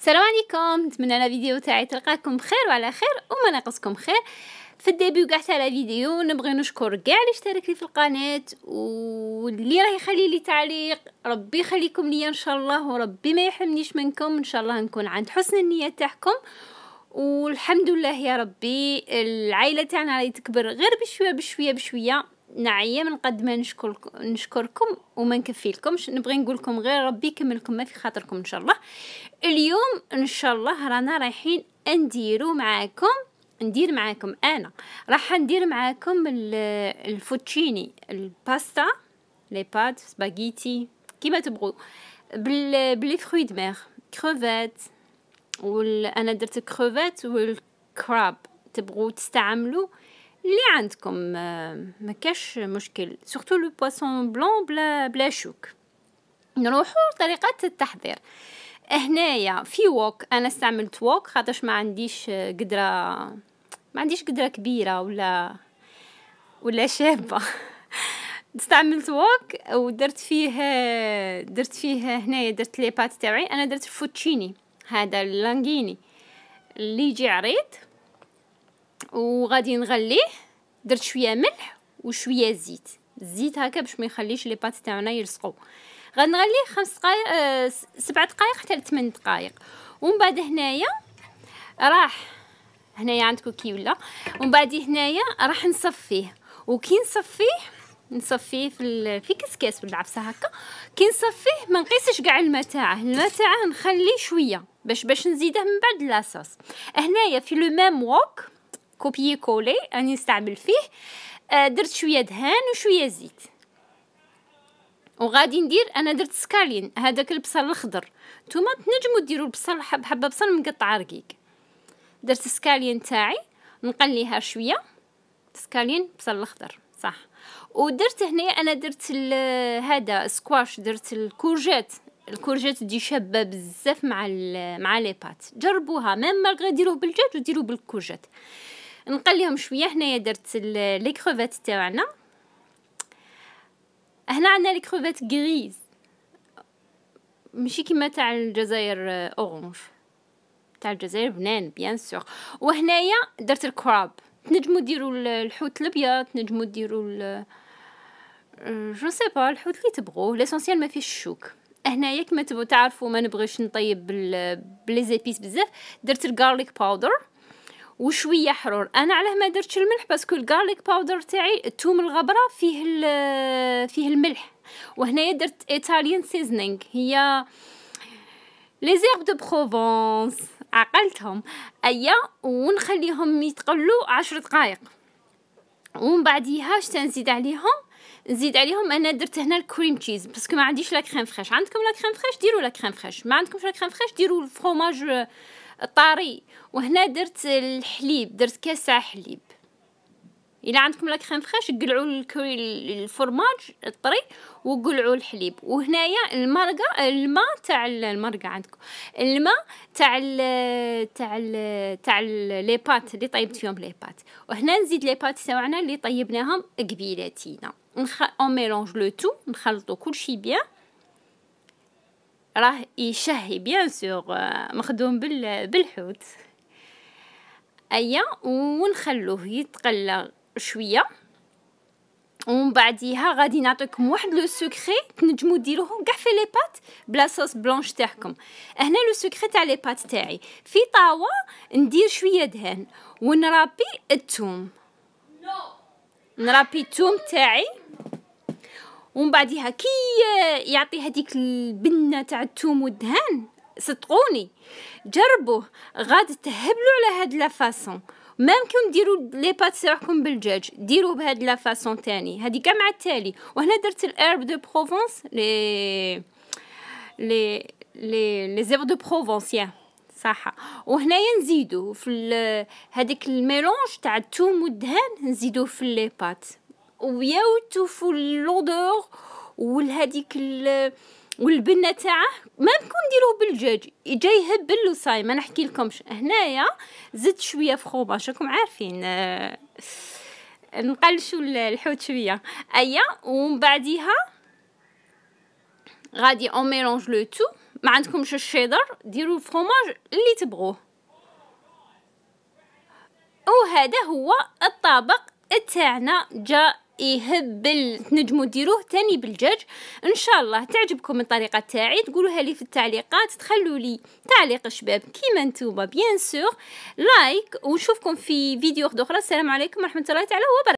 السلام عليكم نتمنى لا فيديو تاعي تلقاكم بخير وعلى خير وما ناقصكم خير في الديبيو كاع تاع لا فيديو نبغي نشكر كاع اللي اشترك لي في القناه واللي راه يخلي لي تعليق ربي يخليكم ليا ان شاء الله وربي ما يحرمنيش منكم ان شاء الله نكون عند حسن النيه تاعكم والحمد لله يا ربي العائله تاعنا راهي تكبر غير بشويه بشويه بشويه نعيه من قد ما نشكركم وما نكفيلكمش نبغي نقولكم غير ربي يكملكم ما في خاطركم ان شاء الله اليوم ان شاء الله رانا رايحين نديرو معاكم ندير معاكم انا راح ندير معاكم الفوتشيني الباستا لي بات سباغيتي كيما تبغوا بال بلي فروي دماغ كروفات وال انا درت كروفات والكراب تبغوا تستعملوا اللي عندكم آه، ما كاش مشكل سورتو لو بواسون بلون بلا بلا شوك نروحوا لطريقه التحضير هنايا في ووك انا استعملت ووك خاطرش ما عنديش آه، قدره ما عنديش قدره كبيره ولا ولا شابه استعملت ووك ودرت فيه درت فيه هنايا درت لي بات تاعي انا درت الفوتشيني هذا اللانجيني اللي يجي عريض وغادي نغليه درت شويه ملح وشويه زيت الزيت هكا باش ما يخليش لي بات تاعنا يلصقوا غنغليه خمس دقائق آه سبع دقائق حتى لثمان دقائق ومن بعد هنايا راح هنايا عندكم كي ولا ومن بعد هنايا راح نصفيه وكي نصفيه نصفيه في في كسكاس عفسه هكا كي نصفيه ما نقيسش كاع الماء تاعه الماء تاعه نخليه شويه باش باش نزيده من بعد لاصوص هنايا في لو ميم ووك كوبيي كولي راني نستعمل فيه درت شويه دهان وشويه زيت وغادي ندير انا درت سكالين هذاك البصل الاخضر نتوما تنجموا ديروا البصل حبه بصل مقطع رقيق درت السكالين تاعي نقليها شويه سكالين بصل الاخضر صح ودرت هنايا انا درت هذا سكواش درت الكورجيت الكورجيت دي شابه بزاف مع مع لي بات جربوها ميم ما غير ديروه بالدجاج وديروه بالكورجيت نقليهم شويه هنايا درت لي كروفات تاعنا هنا عندنا لي كروفات غريز ماشي كيما تاع الجزائر اورانج تاع الجزائر بنان بيان سور وهنايا درت الكراب تنجمو ديروا الحوت الابيض تنجمو ديروا جو سي با الحوت اللي تبغوه ليسونسيال ما فيش الشوك هنايا كما تبغوا تعرفوا ما نبغيش نطيب بلي زيبيس بزاف درت الجارليك باودر وشويه حرور انا علاه ما درتش الملح باسكو الجارليك باودر تاعي الثوم الغبره فيه فيه الملح وهنايا درت ايطاليان سيزنينغ هي لي زيرب دو بروفونس عقلتهم ايا ونخليهم يتقلوا عشر دقائق ومن بعديها اش تنزيد عليهم نزيد عليهم انا درت هنا الكريم تشيز باسكو ما عنديش لا كريم فريش عندكم لا كريم فريش ديروا لا كريم فريش ما عندكمش لا كريم فريش ديروا الفرماج الطاري وهنا درت الحليب درت كاسة حليب الا عندكم لا كريم فريش قلعوا الكوري الفرماج الطري وقلعوا الحليب وهنايا المرقه الماء تاع المرقه عندكم الماء تاع تاع تاع لي بات اللي طيبت فيهم لي بات وهنا نزيد لي بات تاعنا اللي طيبناهم قبيلاتينا نخ اون ميلونج لو تو نخلطو كلشي بيان راه يشهي بيان سور آه، مخدوم بالحوت ايا ونخلوه يتقلى شويه ومن بعديها غادي نعطيكم واحد لو سكري تنجمو ديروه كاع في لي بات بلا صوص بلونش تاعكم هنا لو سكري تاع لي بات تاعي في طاوه ندير شويه دهن ونرابي الثوم نرابي الثوم تاعي ومن بعدها كي يعطي هذيك البنه تاع الثوم والدهان صدقوني جربوه غاد تهبلوا على هاد لا فاسون مام كون ديروا لي بات تاعكم بالدجاج ديروه بهاد لا فاسون هذه كاع مع التالي وهنا درت الارب دو بروفونس لي لي لي لي زيرب دو بروفونس يا صح وهنايا نزيدو في هذيك الميلونج تاع الثوم والدهان نزيدوه في لي بات ويوتفوا اللودور ال والبنه تاعه ما نكون نديروه بالدجاج جاي هبل وصاي ما نحكي لكمش هنايا زدت شويه فخوماج راكم عارفين آه، نقلشوا الحوت شويه ايا ومن بعديها غادي اون ميلونج لو تو ما عندكمش الشيدر ديروا الفرماج اللي تبغوه وهذا هو الطبق تاعنا جا يهب تنجموا ديروه تاني بالجاج ان شاء الله تعجبكم الطريقه تاعي تقولوها لي في التعليقات تخلوا لي تعليق شباب كيما نتوما بيان سور لايك ونشوفكم في فيديو اخرى السلام عليكم ورحمه الله تعالى وبركاته